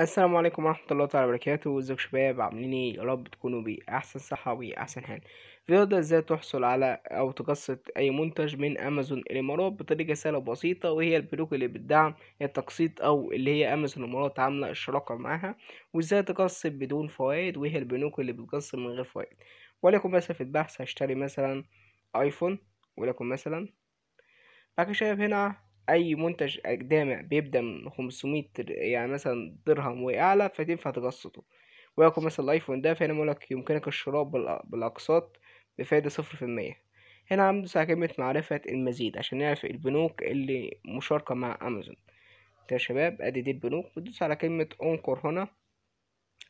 السلام عليكم ورحمة الله تعالى وبركاته ازيكم شباب عاملين ايه يا رب تكونوا بأحسن صحة واحسن حال الفيديو ده ازاي تحصل على او تقسط اي منتج من امازون الامارات بطريقة سهلة وبسيطة وهي البنوك اللي بتدعم التقسيط او اللي هي امازون الامارات عاملة الشراكة معاها وازاي تقسط بدون فوائد وهي البنوك اللي بتقسط من غير فوائد ولكم مثلا في البحث هشتري مثلا ايفون ولكم مثلا بعد كده شايف هنا اي منتج جامع بيبدأ من 500 يعني مثلا درهم واعلى فتنفع تقسطه ويكون مثلا الايفون ده فهنا بقولك يمكنك الشراء بالاقساط بفايدة صفر في المية هنا هندوس على كلمة معرفة المزيد عشان نعرف البنوك اللي مشاركة مع امازون يا شباب ادي دي البنوك بتدوس على كلمة انقر هنا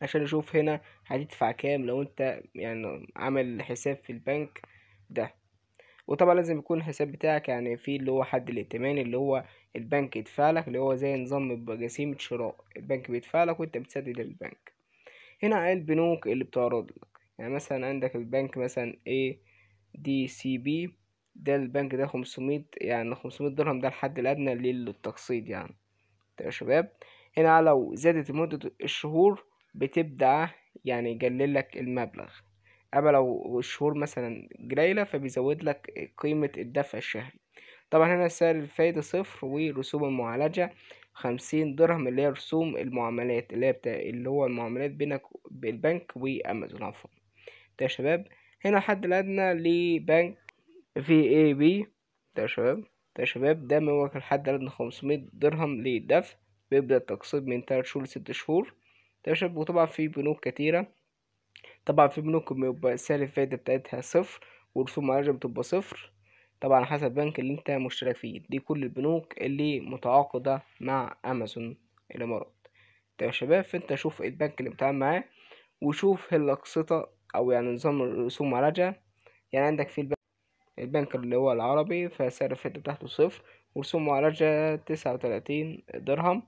عشان نشوف هنا هتدفع كام لو انت يعني عامل حساب في البنك ده وطبعا لازم يكون الحساب بتاعك يعني فيه اللي هو حد الائتمان اللي هو البنك يدفع لك اللي هو زي نظام جسيمة شراء البنك بيدفع لك وانت بتسدد البنك هنا البنوك اللي بتعرض لك يعني مثلا عندك البنك مثلا اي دي سي بي ده البنك ده خمسمية يعني خمسمية درهم ده الحد الأدنى للتقسيط يعني طيب يا شباب هنا لو زادت مدة الشهور بتبدأ يعني لك المبلغ أما لو الشهور مثلا قليلة فبيزود لك قيمة الدفع الشهري طبعا هنا سعر الفايدة صفر ورسوم المعالجة خمسين درهم اللي هي رسوم المعاملات اللي هي بتا... اللي هو المعاملات بينك البنك وأمازون عفوا ده شباب هنا الحد الأدنى لبنك في اي بي ده شباب ده شباب ده ممكن الحد الأدنى خمسمية درهم للدفع بيبدأ التقسيط من تلات شهور لست شهور ده شباب وطبعا في بنوك كتيرة طبعا في بنوك بيبقى سعر الفايدة بتاعتها صفر ورسوم معالجة بتبقى صفر طبعا حسب البنك اللي انت مشترك فيه دي كل البنوك اللي متعاقدة مع امازون الامارات طيب يا شباب فانت شوف البنك اللي بتتعامل معاه وشوف هل الأقسطة او يعني نظام رسوم معالجة يعني عندك في البنك البنك اللي هو العربي فسعر الفايدة بتاعته صفر ورسوم معالجة تسعة وتلاتين درهم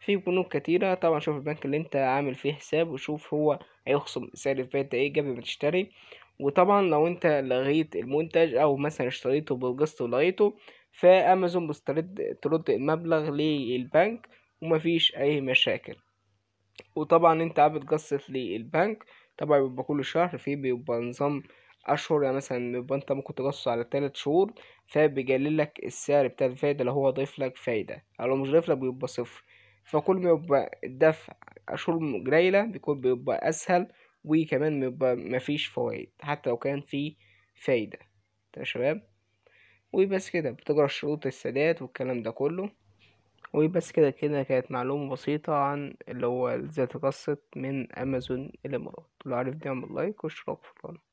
في بنوك كتيرة طبعا شوف البنك اللي انت عامل فيه حساب وشوف هو هيخصم سعر الفايدة ده ايه قبل ما تشتري وطبعا لو انت لغيت المنتج او مثلا اشتريته بالقسط ولغيته فامازون مسترد ترد المبلغ للبنك ومفيش اي مشاكل وطبعا انت عم بتقسط للبنك طبعا بيبقى كل شهر في بيبقى نظام اشهر يعني مثلا بيبقى انت ممكن تقسط على تلات شهور فبيجللك السعر بتاع الفايدة لو هو ضيف لك فايدة لو مش ضيف لك بيبقى صفر فكل ما يبقى الدفع أشهر قليلة بيكون بيبقى أسهل وكمان بيبقى مفيش فوائد حتى لو كان في فايدة يا شباب وبس كده بتقرا شروط السداد والكلام ده كله وبس كده كده كانت معلومة بسيطة عن اللي هو ازاي تقسط من امازون الامارات لو عارف دعم اعمل لايك واشتراك في القناة